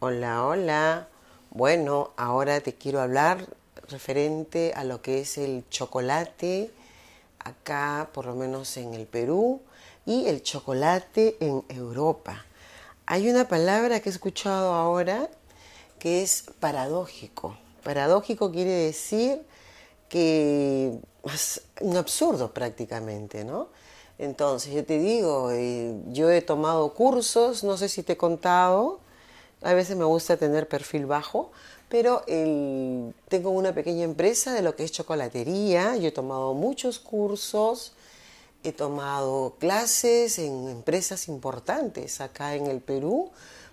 Hola, hola. Bueno, ahora te quiero hablar referente a lo que es el chocolate acá, por lo menos en el Perú, y el chocolate en Europa. Hay una palabra que he escuchado ahora que es paradójico. Paradójico quiere decir que es un absurdo prácticamente, ¿no? Entonces, yo te digo, eh, yo he tomado cursos, no sé si te he contado, a veces me gusta tener perfil bajo, pero tengo una pequeña empresa de lo que es chocolatería. Yo he tomado muchos cursos, he tomado clases en empresas importantes acá en el Perú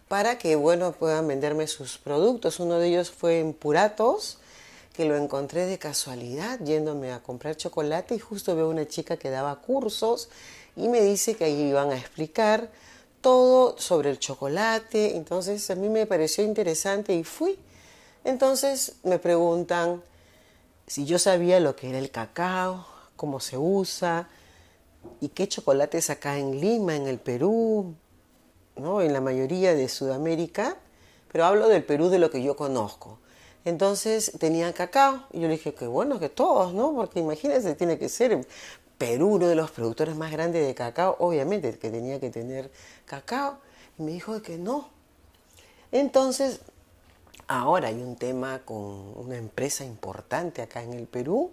para que bueno puedan venderme sus productos. Uno de ellos fue en Puratos, que lo encontré de casualidad yéndome a comprar chocolate y justo veo una chica que daba cursos y me dice que ahí iban a explicar todo sobre el chocolate. Entonces a mí me pareció interesante y fui. Entonces me preguntan si yo sabía lo que era el cacao, cómo se usa y qué chocolates acá en Lima, en el Perú, ¿no? en la mayoría de Sudamérica, pero hablo del Perú de lo que yo conozco. Entonces tenían cacao y yo le dije que bueno, que todos, ¿no? Porque imagínense, tiene que ser Perú, uno de los productores más grandes de cacao, obviamente que tenía que tener cacao, y me dijo que no. Entonces, ahora hay un tema con una empresa importante acá en el Perú,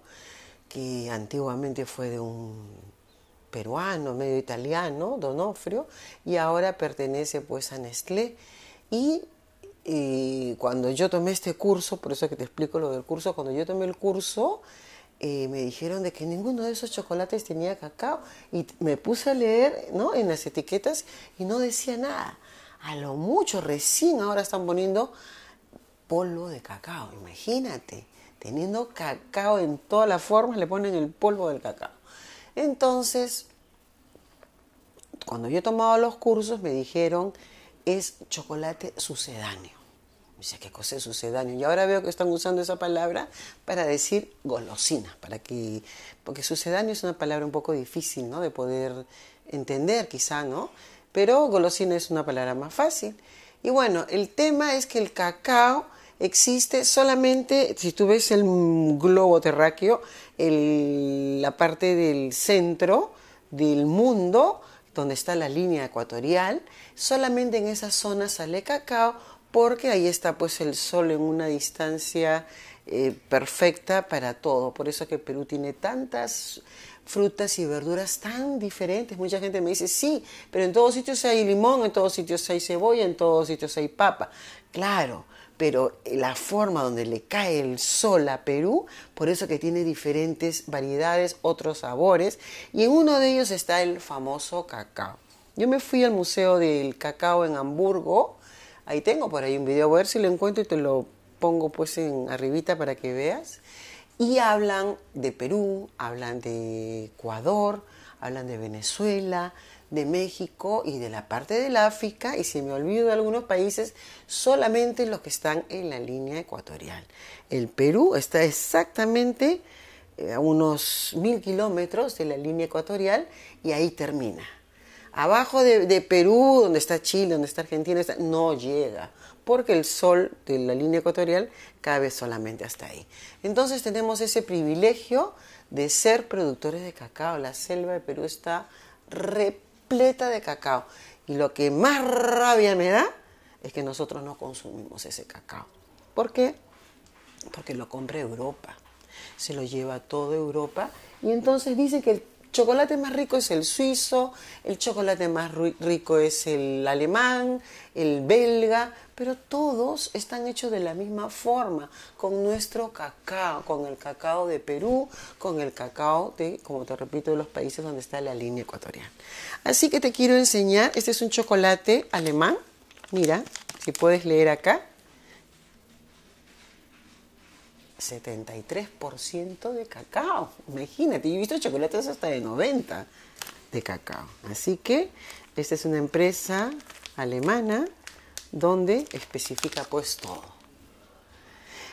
que antiguamente fue de un peruano, medio italiano, Donofrio, y ahora pertenece pues a Nestlé. Y, y eh, cuando yo tomé este curso, por eso es que te explico lo del curso, cuando yo tomé el curso, eh, me dijeron de que ninguno de esos chocolates tenía cacao y me puse a leer ¿no? en las etiquetas y no decía nada. A lo mucho recién ahora están poniendo polvo de cacao, imagínate, teniendo cacao en todas las formas le ponen el polvo del cacao. Entonces, cuando yo tomaba los cursos me dijeron es chocolate sucedáneo dice, ¿qué cosa es sucedáneo? Y ahora veo que están usando esa palabra para decir golosina, para que, porque sucedáneo es una palabra un poco difícil, De poder entender, quizá, ¿no? Pero golosina es una palabra más fácil. Y bueno, el tema es que el cacao existe solamente, si tú ves el globo terráqueo, el, la parte del centro del mundo, donde está la línea ecuatorial, solamente en esa zona sale cacao porque ahí está pues el sol en una distancia eh, perfecta para todo. Por eso es que Perú tiene tantas frutas y verduras tan diferentes. Mucha gente me dice, sí, pero en todos sitios hay limón, en todos sitios hay cebolla, en todos sitios hay papa. Claro, pero la forma donde le cae el sol a Perú, por eso que tiene diferentes variedades, otros sabores, y en uno de ellos está el famoso cacao. Yo me fui al Museo del Cacao en Hamburgo, Ahí tengo por ahí un video, voy a ver si lo encuentro y te lo pongo pues en arribita para que veas. Y hablan de Perú, hablan de Ecuador, hablan de Venezuela, de México y de la parte del África, y si me olvido de algunos países, solamente los que están en la línea ecuatorial. El Perú está exactamente eh, a unos mil kilómetros de la línea ecuatorial y ahí termina. Abajo de, Perú, donde está Chile, donde está Argentina, no llega, porque el sol de la línea ecuatorial cabe solamente hasta ahí. Entonces tenemos ese privilegio de ser productores de cacao. La selva de Perú está repleta de cacao. Y lo que más rabia me da es que nosotros no consumimos ese cacao. ¿Por qué? Porque lo compra Europa. Se lo lleva a toda Europa y entonces dice que el chocolate más rico es el suizo, el chocolate más rico es el alemán, el belga, pero todos están hechos de la misma forma, con nuestro cacao, con el cacao de Perú, con el cacao de, como te repito, de los países donde está la línea ecuatoriana. Así que te quiero enseñar, este es un chocolate alemán, mira, si puedes leer acá, 73% de cacao. Imagínate, yo he visto chocolates hasta de 90 de cacao. Así que esta es una empresa alemana donde especifica pues todo.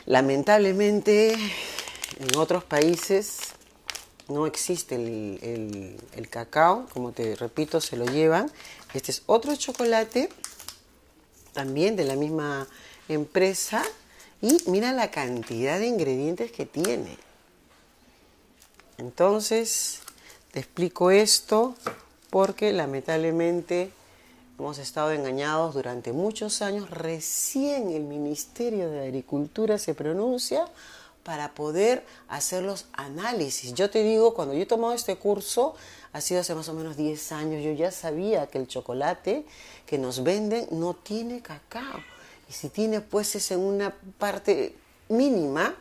Lamentablemente en otros países no existe el, el cacao, como te repito, se lo llevan. Este es otro chocolate, también de la misma empresa, y mira la cantidad de ingredientes que tiene. Entonces, te explico esto porque lamentablemente hemos estado engañados durante muchos años. Recién el Ministerio de Agricultura se pronuncia para poder hacer los análisis. Yo te digo, cuando yo he tomado este curso, ha sido hace más o menos 10 años, yo ya sabía que el chocolate que nos venden no tiene cacao. Y si tiene pues en una parte mínima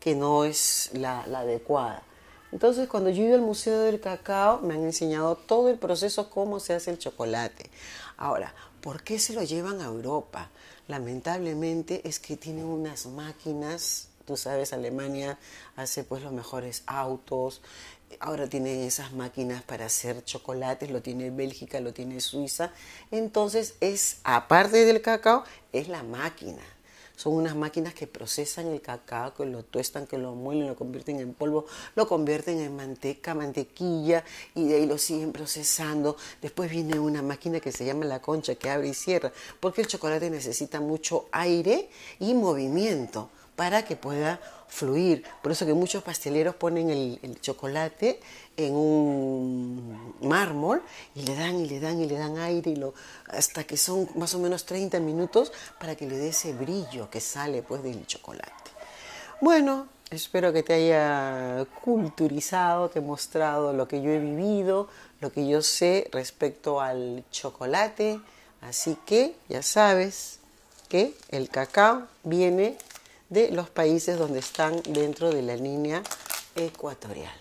que no es la, adecuada. Entonces, cuando yo iba al Museo del Cacao, me han enseñado todo el proceso, cómo se hace el chocolate. Ahora, ¿por qué se lo llevan a Europa? Lamentablemente es que tienen unas máquinas, tú sabes, Alemania hace pues los mejores autos, ahora tienen esas máquinas para hacer chocolates, lo tiene Bélgica, lo tiene Suiza. Entonces es, aparte del cacao, es la máquina. Son unas máquinas que procesan el cacao, que lo tuestan, que lo muelen, lo convierten en polvo, lo convierten en manteca, mantequilla y de ahí lo siguen procesando. Después viene una máquina que se llama la concha que abre y cierra, porque el chocolate necesita mucho aire y movimiento para que pueda fluir. Por eso que muchos pasteleros ponen el, chocolate en un mármol y le dan y le dan y le dan aire y lo, hasta que son más o menos 30 minutos para que le dé ese brillo que sale pues del chocolate. Bueno, espero que te haya culturizado, que he mostrado lo que yo he vivido, lo que yo sé respecto al chocolate. Así que ya sabes que el cacao viene de los países donde están dentro de la línea ecuatorial.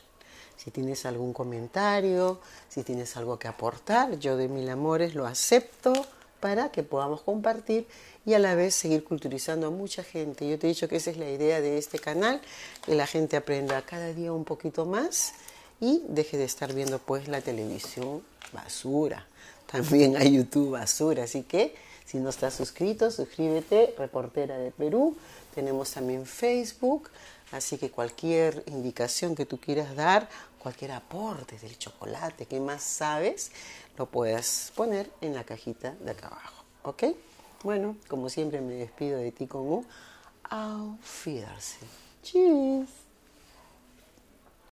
Si tienes algún comentario, si tienes algo que aportar, yo de mil amores lo acepto para que podamos compartir y a la vez seguir culturizando a mucha gente. Yo te he dicho que esa es la idea de este canal, que la gente aprenda cada día un poquito más y deje de estar viendo pues la televisión basura. También hay YouTube basura, así que si no estás suscrito, suscríbete, Reportera de Perú. Tenemos también Facebook, así que cualquier indicación que tú quieras dar, cualquier aporte del chocolate, que más sabes, lo puedes poner en la cajita de acá abajo. ¿Ok? Bueno, como siempre me despido de ti con un Auf Wiedersehen. Cheers.